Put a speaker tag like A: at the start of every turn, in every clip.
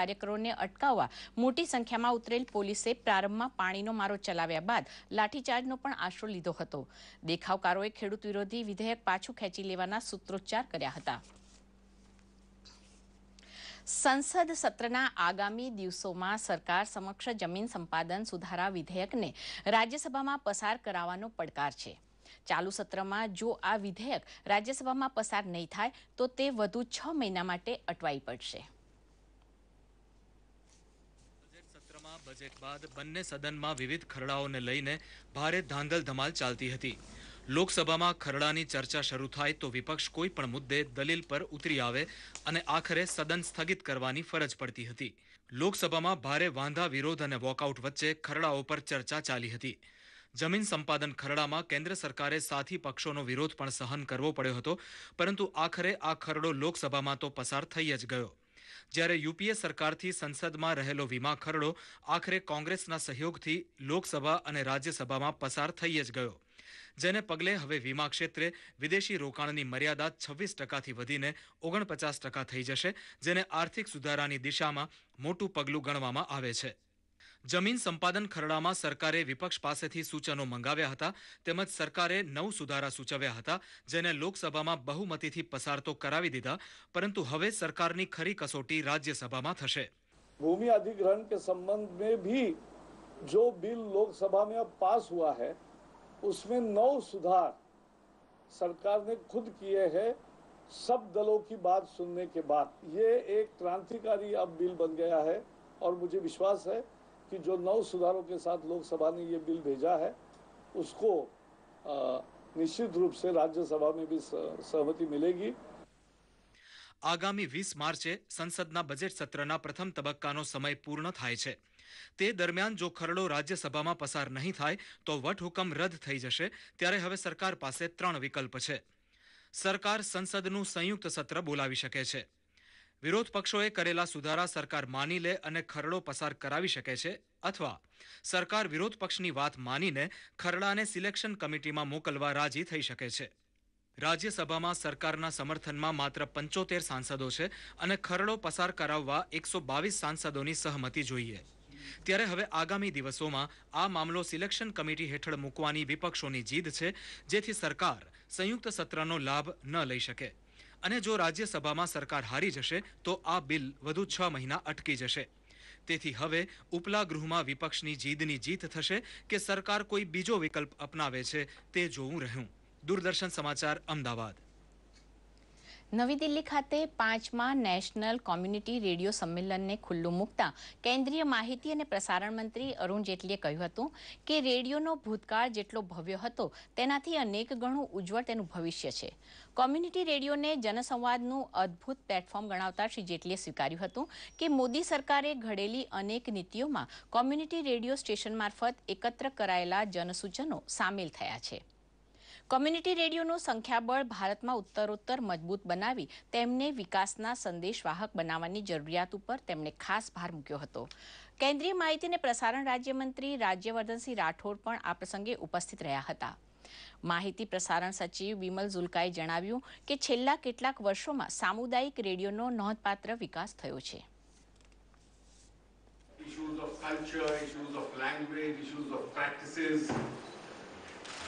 A: કાર્યકરોને અટકાવવા મોટી સંખ્યામાં ઉતરેલ પોલીસે પ્રારંભમાં પાણીનો મારો ચલાવ્યા બાદ લાઠીચાર્જનો પણ આશરો લીધો હતો દેખાવકારોએ ખેડૂત વિરોધી વિધેયક પાછું ખેંચી લેવાના સૂત્રોચ્ચાર કર્યા હતા સંસદ સત્રના આગામી દિવસોમાં સરકાર સમક્ષ જમીન સંપાદન સુધારા વિધેયકને રાજ્યસભામાં પસાર કરાવવાનો પડકાર છે ચાલુ સત્રમાં જો આ વિધેયક રાજ્યસભામાં પસાર નહીં થાય તો તે વધુ છ મહિના માટે અટવાઈ પડશે
B: ગેજેટ બાદ બંને સદનમાં વિવિધ ખરડાઓને લઈને ભારે ધાંધલ ધમાલ ચાલતી હતી લોકસભામાં ખરડાની ચર્ચા શરૂ થાય તો વિપક્ષ કોઈ પણ મુદ્દે દલીલ પર ઉતરી આવે અને આખરે સદન સ્થગિત કરવાની ફરજ પડતી હતી લોકસભામાં ભારે વાંધા વિરોધ અને વોકઆઉટ વચ્ચે ખરડાઓ પર ચર્ચા ચાલી હતી જમીન સંપાદન ખરડામાં કેન્દ્ર સરકારે સાથી પક્ષોનો વિરોધ પણ સહન કરવો પડ્યો હતો પરંતુ આખરે આ ખરડો લોકસભામાં તો પસાર થઈ જ ગયો જ્યારે યુપીએ સરકારથી સંસદમાં રહેલો વીમા ખરડો આખરે કોંગ્રેસના સહયોગથી લોકસભા અને રાજ્યસભામાં પસાર થઈ જ ગયો જેને પગલે હવે વીમા ક્ષેત્રે વિદેશી રોકાણની મર્યાદા છવ્વીસ ટકાથી વધીને ઓગણપચાસ ટકા થઈ જશે જેને આર્થિક સુધારાની દિશામાં મોટું પગલું ગણવામાં આવે છે जमीन संपादन खरडामा सरकारे विपक्ष पासे थी सूचना मंगાવ્યા હતા તે મત સરકારે નવ સુધારા સૂચવ્યા હતા જેને લોકસભામાં બહુમતીથી પસારતો કરાવી દીધા પરંતુ હવે સરકારની ખરી કસોટી રાજ્યસભામાં થશે ભૂમિ અધિગ્રહણ કે સંબંધ મે ભી જો બિલ લોકસભા મે પાસ ہوا હે उसमे નવ સુધાર સરકાર ને ખુદ કિયે હે સબ દલો કી બાત સુનને કે બાદ યે એક ત્ર્રાન્તિકારીબિલ બન ગયા હે ઓર મુજે વિશ્વાસ હે कि जो नौ सुधारों के साथ लोकसभा ने ये बिल भेजा है उसको निश्चित रूप से राज्यसभा में भी सहमति मिलेगी આગામી વીસ માર્ચે સંસદના બજેટ સત્રના પ્રથમ તબક્કાનો સમય પૂર્ણ થાય છે તે દરમિયાન જો ખરડો રાજ્યસભામાં પસાર નહીં થાય તો વટહુકમ રદ થઈ જશે ત્યારે હવે સરકાર પાસે ત્રણ વિકલ્પ છે સરકાર સંસદનું સંયુક્ત સત્ર બોલાવી શકે છે વિરોધ પક્ષોએ કરેલા સુધારા સરકાર માની લે અને ખરડો પસાર કરાવી શકે છે અથવા સરકાર વિરોધ પક્ષની વાત માનીને ખરડાને સિલેક્શન કમિટીમાં મોકલવા રાજી થઈ શકે છે રાજ્યસભામાં સરકારના સમર્થનમાં માત્ર પંચોતેર સાંસદો છે અને ખરડો પસાર કરાવવા એકસો બાવીસ સાંસદોની સહમતી જોઈએ ત્યારે હવે આગામી દિવસોમાં આ મામલો સિલેક્શન કમિટી હેઠળ મૂકવાની વિપક્ષોની જીદ છે જેથી સરકાર સંયુક્ત સત્રનો લાભ ન લઈ શકે અને જો રાજ્યસભામાં સરકાર હારી જશે તો આ બિલ વધુ છ મહિના અટકી જશે તેથી હવે ઉપલા ગૃહમાં વિપક્ષની જીદની જીત થશે કે સરકાર કોઈ બીજો વિકલ્પ અપનાવે છે તે જોવું રહ્યું દૂરદર્શન સમાચાર અમદાવાદ
A: નવી દિલ્હી ખાતે પાંચમા નેશનલ કોમ્યુનિટી રેડિયો સંમેલનને ખુલ્લું મૂકતા કેન્દ્રીય માહિતી અને પ્રસારણ મંત્રી અરુણ જેટલીએ કહ્યું હતું કે રેડિયોનો ભૂતકાળ જેટલો ભવ્ય હતો તેનાથી અનેક ગણું ઉજ્જવળ તેનું ભવિષ્ય છે કોમ્યુનિટી રેડિયોને જનસંવાદનું અદ્ભુત પ્લેટફોર્મ ગણાવતા શ્રી જેટલીએ સ્વીકાર્યું હતું કે મોદી સરકારે ઘડેલી અનેક નીતિઓમાં કોમ્યુનિટી રેડિયો સ્ટેશન મારફત એકત્ર કરાયેલા જનસૂચનો સામેલ થયા છે કોમ્યુનિટી રેડિયોનું સંખ્યાબળ ભારતમાં ઉત્તરોત્તર મજબૂત બનાવી તેમને વિકાસના સંદેશવાહક બનાવવાની જરૂરિયાત ઉપર તેમણે ખાસ ભાર મૂક્યો હતો કેન્દ્રીય માહિતી અને પ્રસારણ રાજ્યમંત્રી રાજ્યવર્ધનસિંહ રાઠોડ પણ આ પ્રસંગે ઉપસ્થિત રહ્યા હતા માહિતી પ્રસારણ સચિવ વિમલ ઝુલકાએ જણાવ્યું કે છેલ્લા કેટલાક વર્ષોમાં સામુદાયિક રેડિયોનો નોંધપાત્ર વિકાસ થયો છે
B: issues of culture, issues of language, issues of practices,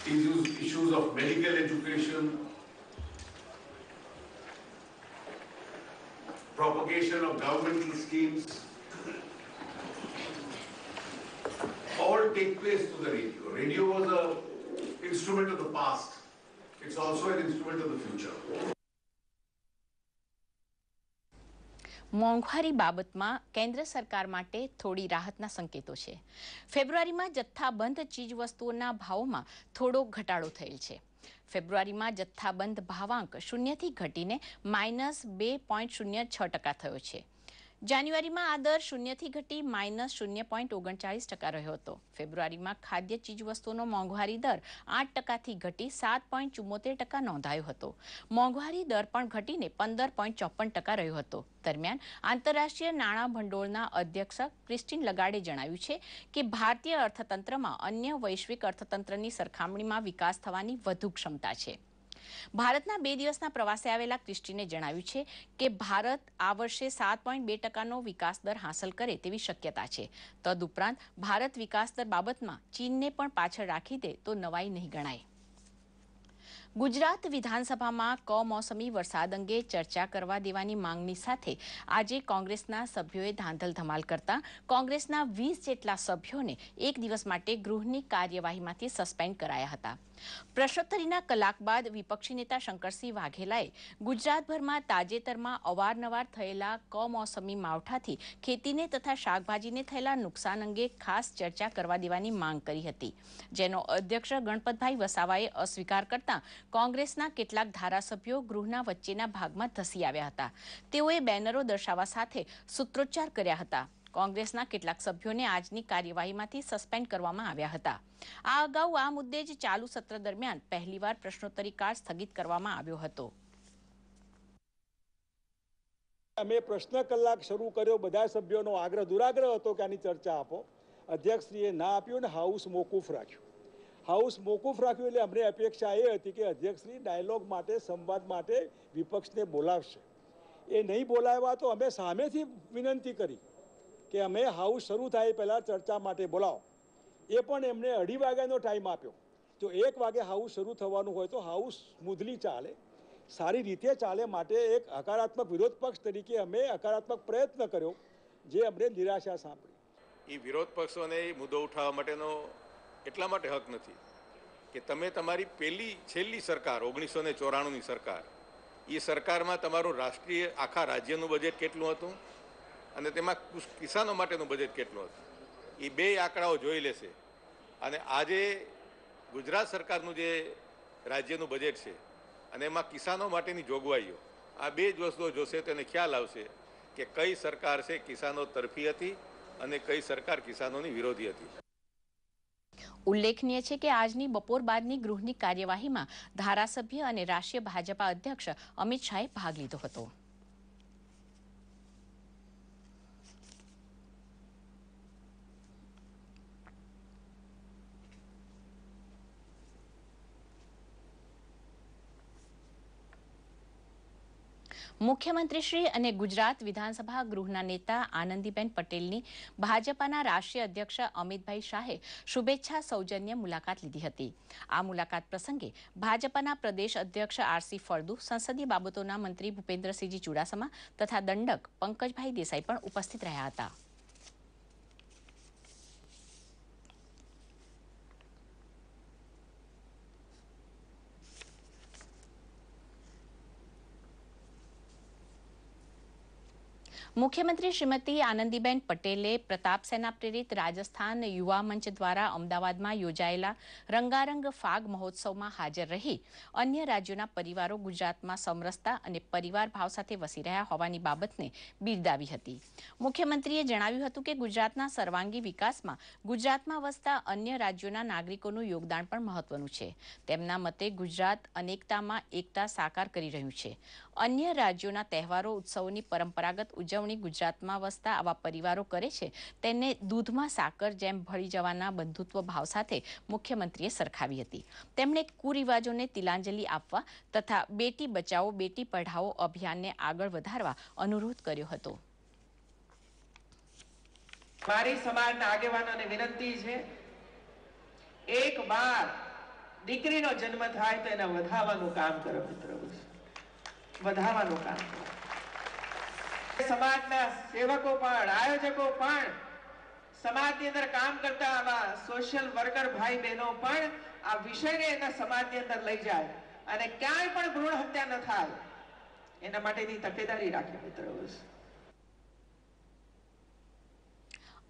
B: issues, issues of medical education, propagation of governmental schemes, all take place through the radio. Radio was an instrument of the past. It's also an instrument of the future.
A: મોંઘવારી બાબતમાં કેન્દ્ર સરકાર માટે થોડી રાહતના સંકેતો છે ફેબ્રુઆરીમાં જથ્થાબંધ ચીજવસ્તુઓના ભાવોમાં થોડો ઘટાડો થયેલ છે ફેબ્રુઆરીમાં જથ્થાબંધ ભાવાંક શૂન્યથી ઘટીને માઇનસ બે પોઈન્ટ શૂન્ય છ ટકા થયો છે જાન્યુઆરીમાં આ દર શૂન્યથી ઘટી માઇનસ શૂન્ય પોઈન્ટ ઓગણચાળીસ ટકા રહ્યો હતો ફેબ્રુઆરીમાં ખાદ્ય ચીજવસ્તુનો મોંઘવારી દર આઠ ટકાથી ઘટી સાત પોઈન્ટ ચુમ્મોતેર ટકા નોંધાયો હતો મોંઘવારી દર પણ ઘટીને પંદર પોઈન્ટ ચોપન ટકા રહ્યો હતો દરમિયાન આંતરરાષ્ટ્રીય નાણાં ભંડોળના અધ્યક્ષ ક્રિસ્ટીન લગાડે જણાવ્યું છે કે ભારતીય અર્થતંત્રમાં અન્ય વૈશ્વિક અર્થતંત્રની સરખામણીમાં વિકાસ થવાની વધુ ક્ષમતા છે ભારતના બે દિવસના પ્રવાસે આવેલા ક્રિસ્ટીને જણાવ્યું છે કે ભારત આ વર્ષે સાત પોઈન્ટ બે ટકાનો વિકાસ દર હાંસલ કરે તેવી શક્યતા છે તદુપરાંત ભારત વિકાસ દર બાબતમાં ચીનને પણ પાછળ રાખી દે તો નવાઈ નહીં ગણાય ગુજરાત વિધાનસભામાં કમોસમી વરસાદ અંગે ચર્ચા કરવા દેવાની માંગણી સાથે આજે કોંગ્રેસના સભ્યોએ ધાંધલ ધમાલ કરતા કોંગ્રેસના વીસ જેટલા સભ્યોને એક દિવસ માટે ગૃહની કાર્યવાહીમાંથી સસ્પેન્ડ કરાયા હતા પ્રશ્નોત્તરીના કલાક બાદ વિપક્ષી નેતા શંકરસિંહ વાઘેલાએ ગુજરાતભરમાં તાજેતરમાં અવારનવાર થયેલા કમોસમી માવઠાથી ખેતીને તથા શાકભાજીને થયેલા નુકસાન અંગે ખાસ ચર્ચા કરવા દેવાની માંગ કરી હતી જેનો અધ્યક્ષ ગણપતભાઈ વસાવાએ અસ્વીકાર કરતાં કોંગ્રેસના કેટલાક ધારાસભ્યો ગૃહના વચ્ચેના ભાગમાં ધસી આવ્યા હતા તેઓએ બેનરો દર્શાવવા સાથે સૂત્રોચ્ચાર કર્યા હતા કોંગ્રેસના કેટલાક સભ્યોને આજની કાર્યવાહીમાંથી સસ્પેન્ડ કરવામાં આવ્યા હતા આ અગાઉ આ મુદ્દે જ ચાલુ સત્ર દરમિયાન પહેલીવાર પ્રશ્નોત્તરીકાળ સ્થગિત કરવામાં આવ્યો હતો
B: અમે પ્રશ્ન કલાક શરૂ કર્યો બધા સભ્યોનો આગ્રહ દુરાગ્રહ હતો કે આની ચર્ચા આપો અધ્યક્ષશ્રીએ ના આપ્યું ને હાઉસ મોકૂફ રાખ્યું હાઉસ મોકૂફ રાખ્યું એટલે અમને અપેક્ષા એ હતી કે અધ્યક્ષની ડાયલોગ માટે સંવાદ માટે વિપક્ષને બોલાવશે એ નહીં બોલાવ્યા તો અમે સામેથી વિનંતી કરી કે અમે હાઉસ શરૂ થાય પહેલાં ચર્ચા માટે બોલાવો એ પણ એમણે અઢી વાગ્યાનો ટાઈમ આપ્યો જો એક વાગે હાઉસ શરૂ થવાનું હોય તો હાઉસ સ્મૂધલી ચાલે સારી રીતે ચાલે માટે એક હકારાત્મક વિરોધ પક્ષ તરીકે અમે હકારાત્મક પ્રયત્ન કર્યો જે અમને નિરાશા સાંભળી એ વિરોધ પક્ષોને એ મુદ્દો ઉઠાવવા માટેનો એટલા માટે હક નથી કે તમે તમારી પહેલી છેલ્લી સરકાર ઓગણીસો ને ચોરાણુંની સરકાર એ સરકારમાં તમારું રાષ્ટ્રીય આખા રાજ્યનું બજેટ કેટલું હતું અને તેમાં કિસાનો માટેનું બજેટ કેટલું હતું એ બે આંકડાઓ જોઈ લેશે અને આજે ગુજરાત સરકારનું જે રાજ્યનું બજેટ છે અને એમાં કિસાનો માટેની જોગવાઈઓ આ બે જ વસ્તુઓ જોશે તેને ખ્યાલ આવશે કે કઈ સરકાર છે કિસાનો તરફી હતી અને કઈ સરકાર કિસાનોની વિરોધી હતી
A: ઉલ્લેખનીય છે કે આજની બપોર બાદની ગૃહની કાર્યવાહીમાં ધારાસભ્ય અને રાષ્ટ્રીય ભાજપા અધ્યક્ષ અમિત શાહે ભાગ લીધો હતો મુખ્યમંત્રીશ્રી અને ગુજરાત વિધાનસભા ગૃહના નેતા આનંદીબેન પટેલની ભાજપાના રાષ્ટ્રીય અધ્યક્ષ અમિતભાઈ શાહે શુભેચ્છા સૌજન્ય મુલાકાત લીધી હતી આ મુલાકાત પ્રસંગે ભાજપાના પ્રદેશ અધ્યક્ષ આરસી ફળદુ સંસદીય બાબતોના મંત્રી ભૂપેન્દ્રસિંહજી ચુડાસમા તથા દંડક પંકજભાઈ દેસાઈ પણ ઉપસ્થિત રહ્યા હતા મુખ્યમંત્રી શ્રીમતી આનંદીબેન પટેલે પ્રતાપ સેના પ્રેરિત રાજસ્થાન યુવા મંચ દ્વારા અમદાવાદમાં યોજાયેલા રંગારંગ ફાગ મહોત્સવમાં હાજર રહી અન્ય રાજ્યોના પરિવારો ગુજરાતમાં સમરસતા અને પરિવાર ભાવ સાથે વસી રહ્યા હોવાની બાબતને બિરદાવી હતી મુખ્યમંત્રીએ જણાવ્યું હતું કે ગુજરાતના સર્વાંગી વિકાસમાં ગુજરાતમાં વસતા અન્ય રાજ્યોના નાગરિકોનું યોગદાન પણ મહત્વનું છે તેમના મતે ગુજરાત અનેકતામાં એકતા સાકાર કરી રહ્યું છે અન્ય રાજ્યોના તહેવારો ઉત્સવોની પરંપરાગત ઉજવણી ઉજવણી ગુજરાતમાં વસતા આવા પરિવારો કરે છે તેને દૂધમાં સાકર જેમ ભળી જવાના બંધુત્વ ભાવ સાથે મુખ્યમંત્રીએ સરખાવી હતી તેમણે કુરિવાજોને તિલાંજલિ આપવા તથા બેટી બચાવો બેટી પઢાઓ અભિયાનને આગળ વધારવા અનુરોધ કર્યો હતો
B: મારી સમાજના આગેવાનોને વિનંતી છે એક વાર દીકરીનો જન્મ થાય તો એના વધાવવાનું કામ કરો મિત્રો વધાવવાનું કામ કરો સમાજના સેવકો પણ આયોજકો પણ સમાજની અંદર કામ કરતા આવા સોશિયલ વર્કર ભાઈ બહેનો પણ આ વિષયને એના સમાજની અંદર લઈ જાય અને ક્યાંય પણ ભ્રૂણ હત્યા ન થાય એના માટેની તકેદારી રાખે મિત્રો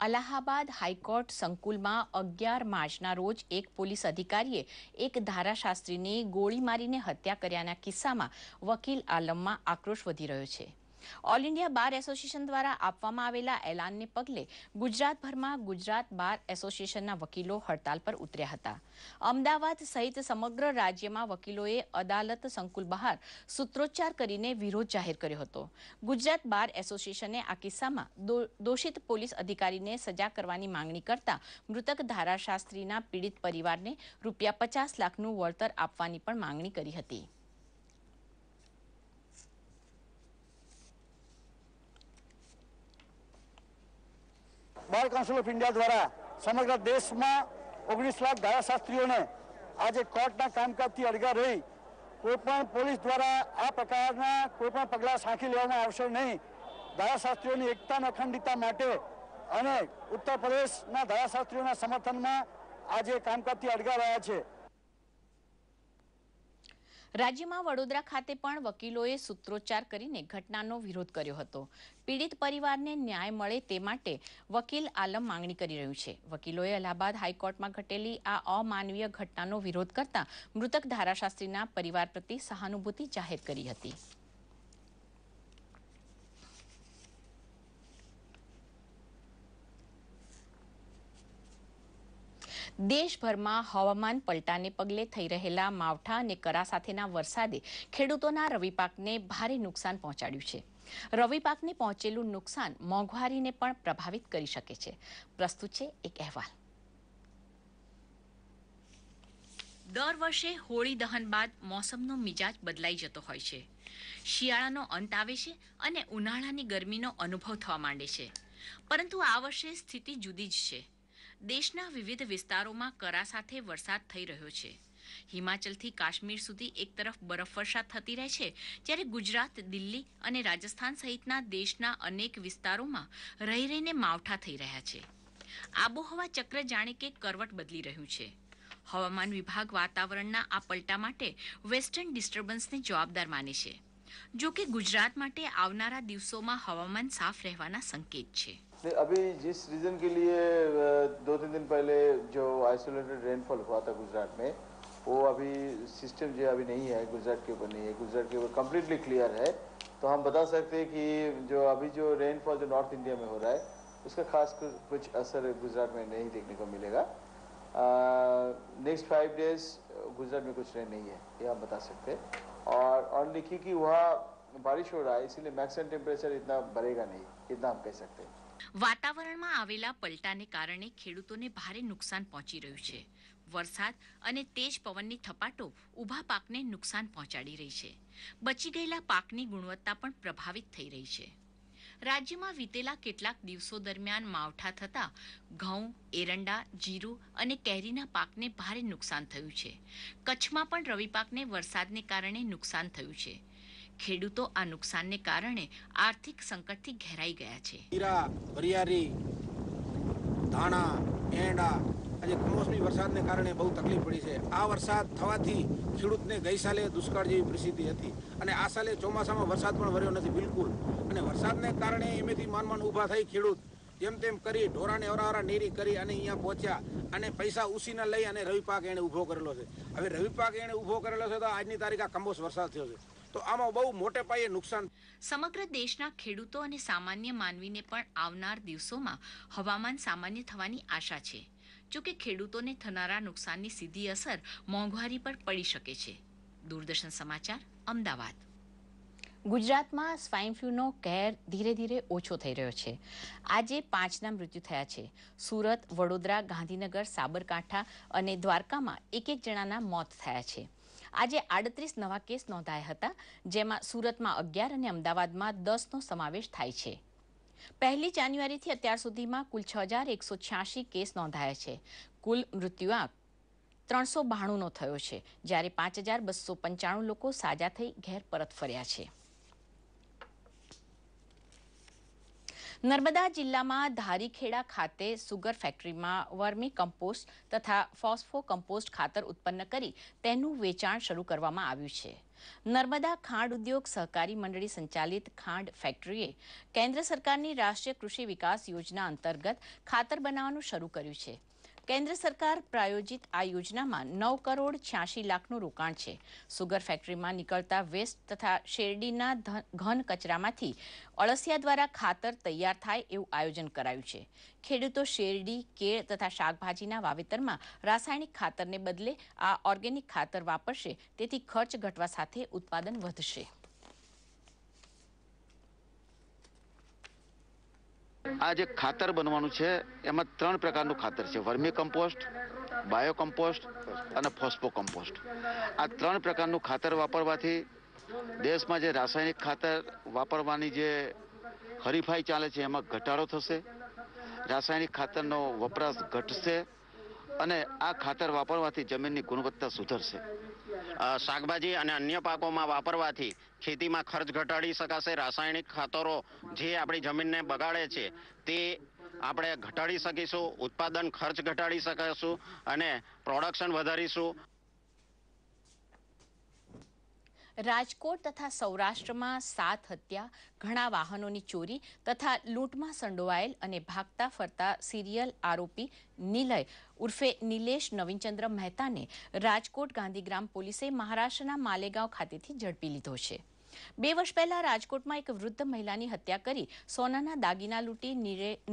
A: અલાહાબાદ હાઈકોર્ટ સંકુલમાં અગિયાર માર્ચના રોજ એક પોલીસ અધિકારીએ એક ધારાશાસ્ત્રીની ગોળી મારીને હત્યા કર્યાના કિસ્સામાં વકીલ આલમમાં આક્રોશ વધી રહ્યો છે ઓલ ઇન્ડિયા બાર એસોસિએશન દ્વારા આપવામાં આવેલા એલાનને પગલે ગુજરાતભરમાં ગુજરાત બાર એસોસિએશનના વકીલો હડતાલ પર ઉતર્યા હતા અમદાવાદ સહિત સમગ્ર રાજ્યમાં વકીલોએ અદાલત સંકુલ બહાર સૂત્રોચ્ચાર કરીને વિરોધ જાહેર કર્યો હતો ગુજરાત બાર એસોસિએશને આ કિસ્સામાં દોષિત પોલીસ અધિકારીને સજા કરવાની માંગણી કરતા મૃતક ધારાશાસ્ત્રીના પીડિત પરિવારને રૂપિયા પચાસ લાખનું વળતર આપવાની પણ માંગણી કરી હતી
B: બાર કાઉન્સિલ ઓફ ઇન્ડિયા દ્વારા સમગ્ર દેશમાં ઓગણીસ લાખ ધારાશાસ્ત્રીઓને આજે કોર્ટના કામકાજથી અડગા રહી કોઈપણ પોલીસ દ્વારા આ પ્રકારના કોઈપણ પગલાં સાંખી લેવામાં આવશે નહીં ધારાશાસ્ત્રીઓની એકતા અને અખંડિતતા માટે અને ઉત્તર પ્રદેશના ધારાશાસ્ત્રીઓના સમર્થનમાં આજે કામકાજથી અડગા રહ્યા છે
A: રાજ્યમાં વડોદરા ખાતે પણ વકીલોએ સૂત્રોચ્ચાર કરીને ઘટનાનો વિરોધ કર્યો હતો પીડિત પરિવારને ન્યાય મળે તે માટે વકીલ આલમ માંગણી કરી રહ્યું છે વકીલોએ અલ્હાબાદ હાઈકોર્ટમાં ઘટેલી આ અમાનવીય ઘટનાનો વિરોધ કરતા મૃતક ધારાશાસ્ત્રીના પરિવાર પ્રતિ સહાનુભૂતિ જાહેર કરી હતી દેશભરમાં હવામાન પલટાને પગલે થઈ રહેલા માવઠા અને કરા સાથેના વરસાદે ખેડૂતોના રવિપાકને ભારે નુકસાન પહોંચાડ્યું છે રવિપાકને પહોંચેલું નુકસાન મોંઘવારીને પણ પ્રભાવિત કરી શકે છે પ્રસ્તુત છે એક અહેવાલ દર વર્ષે હોળી દહન બાદ મોસમનો મિજાજ બદલાઈ જતો હોય છે શિયાળાનો અંત આવે છે અને ઉનાળાની ગરમીનો અનુભવ થવા માંડે છે પરંતુ આ વર્ષે સ્થિતિ જુદી જ છે દેશના વિવિધ વિસ્તારોમાં કરા સાથે વરસાદ થઈ રહ્યો છે હિમાચલથી કાશ્મીર સુધી એક તરફ બરફવર્ષા થતી રહે છે જ્યારે ગુજરાત દિલ્હી અને રાજસ્થાન સહિતના દેશના અનેક વિસ્તારોમાં રહી રહીને માવઠા થઈ રહ્યા છે આબોહવા ચક્ર જાણે કે કરવટ બદલી રહ્યું છે હવામાન વિભાગ વાતાવરણના આ પલટા માટે વેસ્ટર્ન ડિસ્ટર્બન્સને જવાબદાર માને છે જો કે ગુજરાત માટે આવનારા દિવસોમાં હવામાન સાફ રહેવાના સંકેત છે
B: अभी जिस रीजन के लिए दो तीन दिन पहले जो आइसोलेटेड रेनफॉल हुआ था गुजरात में वो अभी सिस्टम जो अभी नहीं है गुजरात के ऊपर नहीं है गुजरात के ऊपर कम्प्लीटली क्लियर है तो हम बता सकते हैं कि जो अभी जो रेनफॉल जो नॉर्थ इंडिया में हो रहा है उसका खास कुछ असर गुजरात में नहीं देखने को मिलेगा नेक्स्ट फाइव डेज गुजरात में कुछ रेन नहीं है ये हम बता सकते और और लिखी कि वहाँ बारिश हो रहा है इसीलिए मैक्सिमम टेम्परेचर इतना बढ़ेगा नहीं इतना हम कह सकते हैं
A: વાતાવરણમાં આવેલા પલટાને કારણે ખેડૂતોને ભારે નુકસાન પહોંચી રહ્યું છે વરસાદ અને તેજ પવનની થપાટો ઊભા પાકને નુકસાન પહોંચાડી રહી છે બચી ગયેલા પાકની ગુણવત્તા પણ પ્રભાવિત થઈ રહી છે રાજ્યમાં વીતેલા કેટલાક દિવસો દરમિયાન માવઠા થતાં ઘઉં એરંડા જીરું અને કેરીના પાકને ભારે નુકસાન થયું છે કચ્છમાં પણ રવિ પાકને વરસાદને કારણે નુકસાન થયું છે ખેડૂતો આ નુકસાનને કારણે આર્થિક સંકટથી ઘેરાઈ ગયા છે
B: હીરા વરિયારી ધાણા એંડા આજે કમોસમી વરસાદને કારણે બહુ તકલીફ પડી છે આ વરસાદ થવાથી ખેડૂતને ગઈ સાલે દુષ્કાળ જેવી પરિસ્થિતિ હતી અને આ સાલે ચોમાસામાં વરસાદ પણ વર્યો નથી બિલકુલ અને વરસાદને કારણે એમેથી માનમાન ઊભા થઈ ખેડૂત જેમ તેમ કરી ઢોરાને અવરાવરા નેરી કરી અને અહીંયા પહોંચ્યા અને પૈસા ઉસીને લઈ અને રવિ પાક એણે ઊભો કરેલો છે હવે રવિ પાક એણે ઊભો કરેલો છે તો આજની તારીખ આ કમોસ વરસાદ થયો છે તો આમાં બહુ
A: મોટે પાયે નુકસાન સમગ્ર દેશના ખેડૂતો અને સામાન્ય માનવીને પણ આવનાર દિવસોમાં હવામાન સામાન્ય થવાની આશા છે જોકે ખેડૂતોને થનારા નુકસાનની સીધી અસર મોંઘવારી પર પડી શકે છે દૂરદર્શન સમાચાર અમદાવાદ ગુજરાતમાં સ્વાઇન ફ્લૂનો કહેર ધીરે ધીરે ઓછો થઈ રહ્યો છે આજે પાંચના મૃત્યુ થયા છે સુરત વડોદરા ગાંધીનગર સાબરકાંઠા અને દ્વારકામાં એક એક જણાના મોત થયા છે આજે આડત્રીસ નવા કેસ નોંધાયા હતા જેમાં સુરતમાં અગિયાર અને અમદાવાદમાં દસનો સમાવેશ થાય છે પહેલી જાન્યુઆરીથી અત્યાર સુધીમાં કુલ છ હજાર એકસો છ્યાસી કેસ નોંધાયા છે કુલ મૃત્યુઆંક ત્રણસો બાણુંનો થયો છે જ્યારે પાંચ હજાર બસો પંચાણું લોકો સાજા થઈ ઘેર પરત ફર્યા છે નર્મદા જિલ્લામાં ધારીખેડા ખાતે સુગર ફેક્ટરીમાં વર્મી કમ્પોસ્ટ તથા ફોસ્ફો કમ્પોસ્ટ ખાતર ઉત્પન્ન કરી તેનું વેચાણ શરૂ કરવામાં આવ્યું છે નર્મદા ખાંડ ઉદ્યોગ સહકારી મંડળી સંચાલિત ખાંડ ફેક્ટરીએ કેન્દ્ર સરકારની રાષ્ટ્રીય કૃષિ વિકાસ યોજના અંતર્ગત ખાતર બનાવવાનું શરૂ કર્યું છે કેન્દ્ર સરકાર પ્રાયોજિત આ યોજનામાં નવ કરોડ છ્યાસી લાખનું રોકાણ છે સુગર ફેક્ટરીમાં નીકળતા વેસ્ટ તથા શેરડીના ઘન કચરામાંથી અળસિયા દ્વારા ખાતર તૈયાર થાય એવું આયોજન કરાયું છે ખેડૂતો શેરડી કેળ તથા શાકભાજીના વાવેતરમાં રાસાયણિક ખાતરને બદલે આ ઓર્ગેનિક ખાતર વાપરશે તેથી ખર્ચ ઘટવા સાથે ઉત્પાદન વધશે
B: આ જે ખાતર બનવાનું છે એમાં ત્રણ પ્રકારનું ખાતર છે વર્મી કમ્પોસ્ટ બાયો કમ્પોસ્ટ અને ફોસ્ફો કમ્પોસ્ટ આ ત્રણ પ્રકારનું ખાતર વાપરવાથી દેશમાં જે રાસાયણિક ખાતર વાપરવાની જે હરીફાઈ ચાલે છે એમાં ઘટાડો થશે રાસાયણિક ખાતરનો વપરાશ ઘટશે અને આ ખાતર વાપરવાથી જમીનની ગુણવત્તા સુધરશે શાકભાજી અને અન્ય પાકોમાં વાપરવાથી ખેતીમાં ખર્ચ ઘટાડી શકાશે રાસાયણિક ખાતરો જે આપણી જમીનને બગાડે છે તે આપણે ઘટાડી શકીશું ઉત્પાદન ખર્ચ ઘટાડી શકાશું અને પ્રોડક્શન વધારીશું
A: રાજકોટ તથા સૌરાષ્ટ્રમાં સાત હત્યા ઘણા વાહનોની ચોરી તથા લૂંટમાં સંડોવાયેલ અને ભાગતા ફરતા સિરિયલ આરોપી નિલય ઉર્ફે નિલેશ નવીનચંદ્ર મહેતાને રાજકોટ ગાંધીગ્રામ પોલીસે મહારાષ્ટ્રના માલેગાંવ ખાતેથી ઝડપી લીધો છે બે વર્ષ પહેલા રાજકોટમાં એક વૃદ્ધ મહિલાની હત્યા કરી સોનાના દાગીના લૂંટી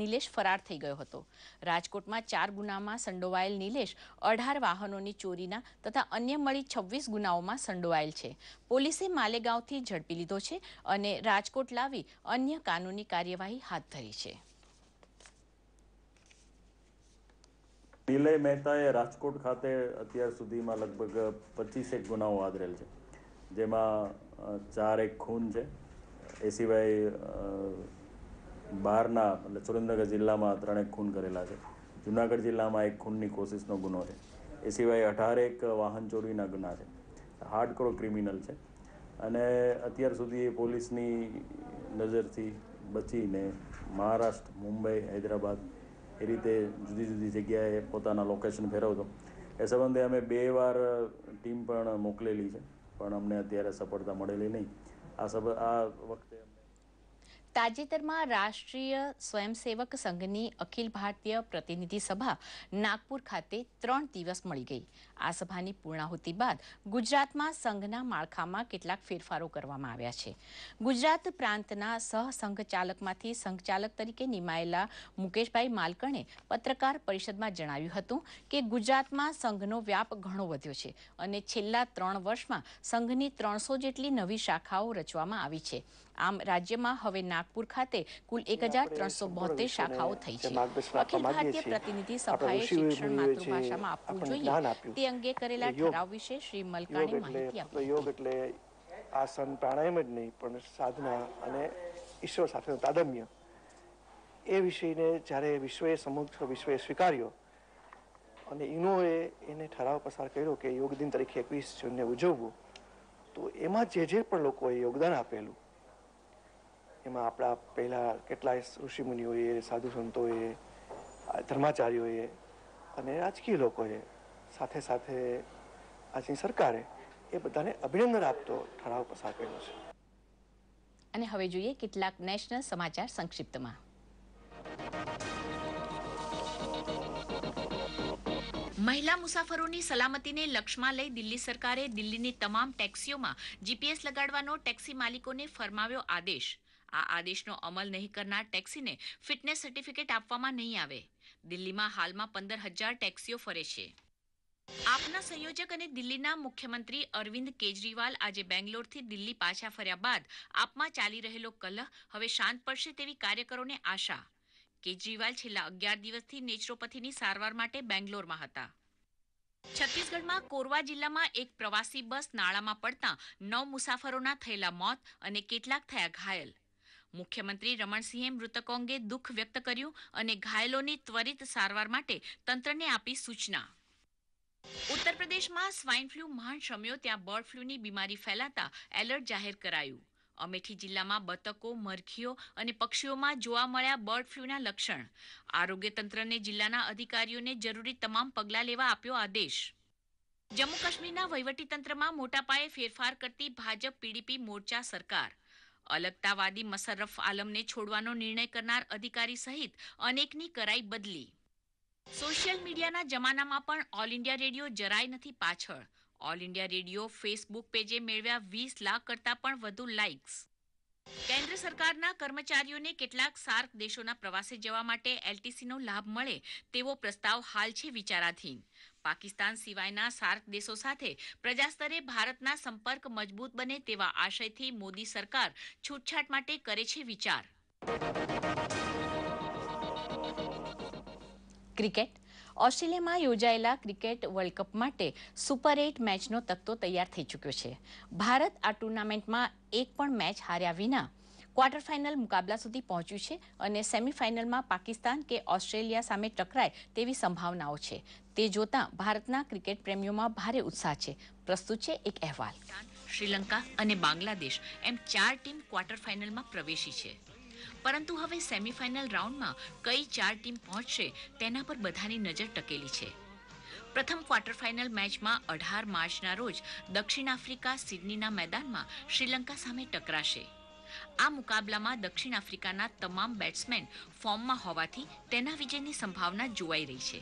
A: નિલેશ ફરાર થઈ ગયો હતો રાજકોટમાં ચાર ગુનામાં સંડોવાયેલ નિલેશ અઢાર વાહનોની ચોરીના તથા અન્ય મળી છવ્વીસ ગુનાઓમાં સંડોવાયેલ છે પોલીસે માલેગાંવથી ઝડપી લીધો છે અને રાજકોટ લાવી અન્ય કાનૂની કાર્યવાહી હાથ ધરી છે
B: નિલય મહેતાએ રાજકોટ ખાતે અત્યાર સુધીમાં લગભગ પચીસેક ગુનાઓ આદરેલ છે જેમાં ચાર એક ખૂન છે એ સિવાય બહારના એટલે સુરેન્દ્રનગર જિલ્લામાં ત્રણેક ખૂન કરેલા છે જુનાગઢ જિલ્લામાં એક ખૂનની કોશિશનો ગુનો છે એ સિવાય અઢારેક વાહન ચોરીના ગુના છે હાર્ડકોર ક્રિમિનલ છે અને અત્યાર સુધી પોલીસની નજરથી બચીને મહારાષ્ટ્ર મુંબઈ હૈદરાબાદ એ રીતે જુદી જુદી જગ્યાએ પોતાના લોકેશન ફેરવતો એ સંબંધે અમે બે વાર ટીમ પણ મોકલેલી છે પણ અમને અત્યારે સફળતા મળેલી નહીં આ સબ આ
A: તાજેતરમાં રાષ્ટ્રીય સ્વયંસેવક સંઘની અખિલ ભારતીય પ્રતિનિધિ સભા નાગપુર ખાતે ત્રણ દિવસ મળી ગઈ આ સભાની પૂર્ણાહુતિ બાદ ગુજરાતમાં સંઘના માળખામાં કેટલાક ફેરફારો કરવામાં આવ્યા છે ગુજરાત પ્રાંતના સહસંઘ ચાલકમાંથી સંઘચાલક તરીકે નિમાયેલા મુકેશભાઈ માલકણે પત્રકાર પરિષદમાં જણાવ્યું હતું કે ગુજરાતમાં સંઘનો વ્યાપ ઘણો વધ્યો છે અને છેલ્લા ત્રણ વર્ષમાં સંઘની ત્રણસો જેટલી નવી શાખાઓ રચવામાં આવી છે આમ રાજ્યમાં હવે ના નાગપુર ખાતે કુલ એક હજાર ત્રણસો બોતેર શાખાઓ થઈ છે અખિલ ભારતીય પ્રતિનિધિ સભાએ શિક્ષણ માતૃભાષામાં આપવું જોઈએ તે અંગે કરેલા ઠરાવ વિશે શ્રી મલકાણે માહિતી
B: આપી આસન પ્રાણાયામ જ નહીં પણ સાધના અને ઈશ્વર સાથેનું તાદમ્ય એ વિષયને જ્યારે વિશ્વએ સમગ્ર વિશ્વએ સ્વીકાર્યો અને ઇનોએ એને ઠરાવ પસાર કર્યો કે યોગ દિન તરીકે એકવીસ જૂનને ઉજવવું તો એમાં જે જે પણ લોકોએ યોગદાન આપેલું એમાં આપણા પહેલા કેટલાય ઋષિમુનિઓએ સાધુ સંતોએ ધર્માચાર્યોએ અને રાજકીય લોકોએ સાથે સાથે આજની સરકારે એ બધાને અભિનંદન આપતો ઠરાવ પસાર કર્યો છે
A: અને હવે જોઈએ કેટલાક નેશનલ સમાચાર સંક્ષિપ્તમાં મહિલા મુસાફરોની સલામતીને લક્ષમાં લઈ દિલ્હી સરકારે દિલ્હીની તમામ ટેક્સીઓમાં જીપીએસ લગાડવાનો ટેક્સી માલિકોને ફરમાવ્યો આદેશ આ આદેશનો અમલ નહીં કરનાર ટેક્સીને ફિટનેસ સર્ટિફિકેટ આપવામાં નહીં આવે દિલ્હીમાં હાલમાં પંદર હજાર ટેક્સીઓ ફરે છે આપના સંયોજક અને દિલ્હીના મુખ્યમંત્રી અરવિંદ કેજરીવાલ આજે બેંગ્લોરથી દિલ્હી પાછા ફર્યા બાદ આપમાં ચાલી રહેલો કલહ હવે શાંત પડશે તેવી કાર્યકરોને આશા કેજરીવાલ છેલ્લા અગિયાર દિવસથી નેચરોપથીની સારવાર માટે બેંગ્લોરમાં હતા છત્તીસગઢમાં કોરવા જિલ્લામાં એક પ્રવાસી બસ નાળામાં પડતા નવ મુસાફરોના થયેલા મોત અને કેટલાક થયા ઘાયલ મુખ્યમંત્રી રમણસિંહે મૃતકો અંગે દુઃખ વ્યક્ત કર્યું અને ઘાયલોની ત્વરિત સારવાર માટે તંત્રને આપી સૂચના ઉત્તર પ્રદેશમાં સ્વાઇન ફ્લુ મહાન શમ્યો ત્યાં બર્ડ ફ્લૂની બીમારી ફેલાતા એલર્ટ જાહેર કરાયું અમેઠી જિલ્લામાં બતકો મરખીઓ અને પક્ષીઓમાં જોવા મળ્યા બર્ડ ફ્લૂના લક્ષણ આરોગ્ય તંત્રને જિલ્લાના અધિકારીઓને જરૂરી તમામ પગલાં લેવા આપ્યો આદેશ જમ્મુ કાશ્મીરના વહીવટીતંત્રમાં મોટા પાયે ફેરફાર કરતી ભાજપ પીડીપી મોરચા સરકાર અલગતાવાદી મશરફ આલમને છોડવાનો નિર્ણય કરનાર અધિકારી સહિત અનેકની કરાઈ બદલી સોશિયલ મીડિયાના જમાનામાં પણ ઓલ ઇન્ડિયા રેડિયો જરાય નથી પાછળ ઓલ ઇન્ડિયા રેડિયો ફેસબુક પેજે મેળવ્યા વીસ લાખ કરતાં પણ વધુ લાઇક્સ કેન્દ્ર સરકારના કર્મચારીઓને કેટલાક સાર્ક દેશોના પ્રવાસે જવા માટે એલટીસીનો લાભ મળે તેવો પ્રસ્તાવ હાલ છે વિચારાધીન પાકિસ્તાન સિવાયના સાર્ક દેશો સાથે પ્રજાસ્તરે ભારતના સંપર્ક મજબૂત બને તેવા આશયથી મોદી સરકાર છૂટછાટ માટે કરે છે વિચાર ક્રિકેટ ઓસ્ટ્રેલિયામાં યોજાયેલા ક્રિકેટ વર્લ્ડ કપ માટે સુપર એટ મેચનો તખતો તૈયાર થઈ ચૂક્યો છે ભારત આ ટુર્નામેન્ટમાં એક પણ મેચ હાર્યા વિના ક્વાર્ટર ફાઇનલ મુકાબલા સુધી પહોંચ્યું છે અને સેમીફાઇનલમાં પાકિસ્તાન કે ઓસ્ટ્રેલિયા સામે ટકરાય તેવી સંભાવનાઓ છે તે જોતાં ભારતના ક્રિકેટ પ્રેમીઓમાં ભારે ઉત્સાહ છે પ્રસ્તુત છે એક અહેવાલ શ્રીલંકા અને બાંગ્લાદેશ એમ ચાર ટીમ ક્વાર્ટર ફાઇનલમાં પ્રવેશી છે પરંતુ હવે સેમિફાઇનલ રાઉન્ડમાં કઈ ચાર ટીમ પહોંચશે તેના પર બધાની નજર ટકેલી છે પ્રથમ ક્વાર્ટર ફાઇનલ મેચમાં અઢાર માર્ચના રોજ દક્ષિણ આફ્રિકા સિડનીના મેદાનમાં શ્રીલંકા સામે ટકરાશે આ મુકાબલામાં દક્ષિણ આફ્રિકાના તમામ બેટ્સમેન ફોર્મમાં હોવાથી તેના વિજયની સંભાવના જોવાઈ રહી છે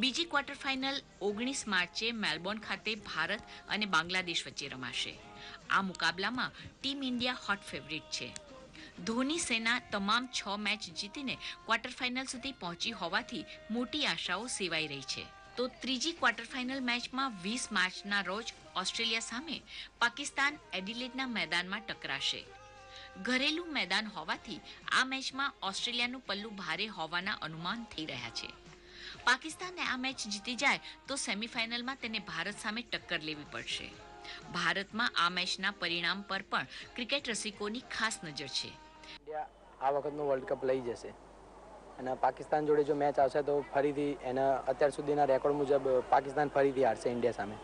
A: બીજી ક્વાર્ટર ફાઇનલ ઓગણીસ માર્ચે મેલબોર્ન ખાતે ભારત અને બાંગ્લાદેશ વચ્ચે રમાશે આ મુકાબલામાં ટીમ ઇન્ડિયા હોટ ફેવરિટ છે ધોની સેના તમામ છ મેચ જીતીને ક્વાર્ટર ફાઇનલ સુધી પહોંચી હોવાથી મોટી આશાઓ સેવાઈ રહી છે તો ત્રીજી ક્વાર્ટર ફાઇનલ મેચમાં વીસ માર્ચના રોજ ઓસ્ટ્રેલિયા સામે પાકિસ્તાન એડિલેડના મેદાનમાં ટકરાશે ઘરેલું મેદાન હોવાથી આ મેચમાં ઓસ્ટ્રેલિયાનું પલ્લું ભારે હોવાના અનુમાન થઈ રહ્યા છે પાકિસ્તાને આ મેચ જીતી જાય તો સેમીફાઇનલમાં તેને ભારત સામે ટક્કર લેવી પડશે ભારતમાં આ મેચના પરિણામ પર પણ ક્રિકેટ રસિકોની ખાસ નજર છે
B: આ વખતનો વર્લ્ડ કપ લઈ જશે અને પાકિસ્તાન જોડે જો મેચ આવશે તો ફરીથી એના અત્યાર સુધીના રેકોર્ડ મુજબ પાકિસ્તાન ફરીથી હારશે ઇન્ડિયા સામે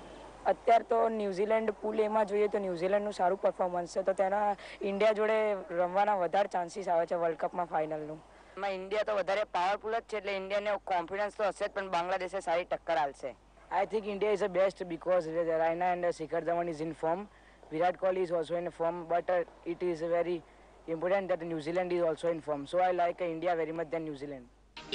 A: અત્યાર તો ન્યૂઝીલેન્ડ પુલ એમાં જોઈએ તો ન્યૂઝીલેન્ડનું સારું પરફોર્મન્સ છે તો તેના ઇન્ડિયા જોડે રમવાના વધારે ચાન્સીસ આવે છે વર્લ્ડ કપમાં ફાઇનલનું એમાં ઇન્ડિયા તો વધારે પાવરફુલ જ છે એટલે ઇન્ડિયાને કોન્ફિડન્સ તો હશે જ પણ બાંગ્લાદેશે સારી ટક્કર આવશે I think India is a best because Raina and Shikhar Dhawan is in form Virat Kohli is also in form but it is very important that New Zealand is also informed. So I like India very much than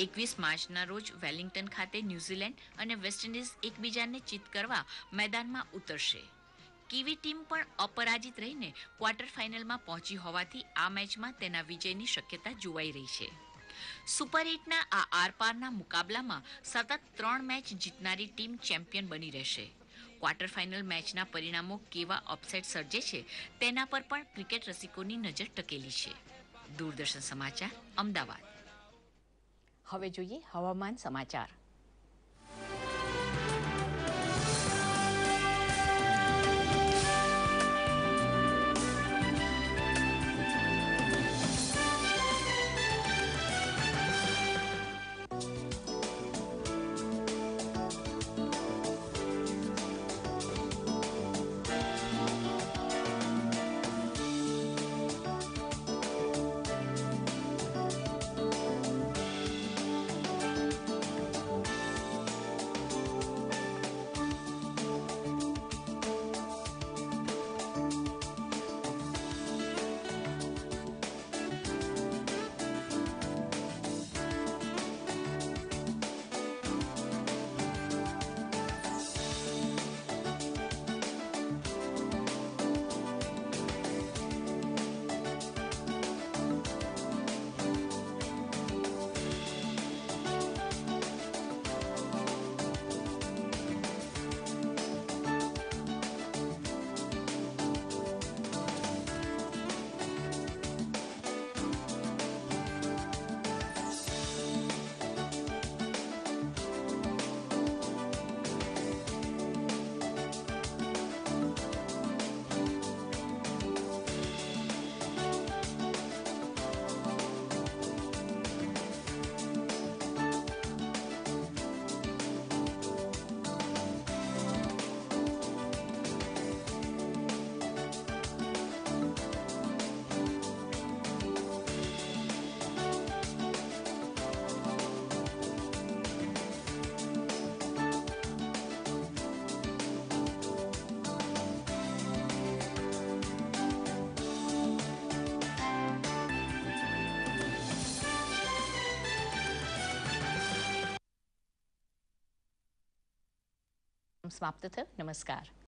A: એકવીસ માર્ચના રોજ Wellington ખાતે New Zealand અને West Indies એકબીજાને ચિત કરવા મેદાનમાં ઉતરશે કીવી ટીમ પણ અપરાજિત રહીને ક્વાર્ટર ફાઇનલમાં પહોંચી હોવાથી આ મેચમાં તેના વિજયની શક્યતા જોવાઈ રહી છે સુપર એટના આ આરપારના મુકાબલામાં સતત ત્રણ મેચ જીતનારી ટીમ ચેમ્પિયન બની રહેશે ક્વાર્ટર ફાઇનલ મેચના પરિણામો કેવા અપસેટ સર્જે છે તેના પર પણ ક્રિકેટ રસિકોની નજર ટકેલી છે દૂરદર્શન સમાચાર અમદાવાદ હવે જોઈએ હવામાન સમાચાર સમાપ્ત થયો નમસ્કાર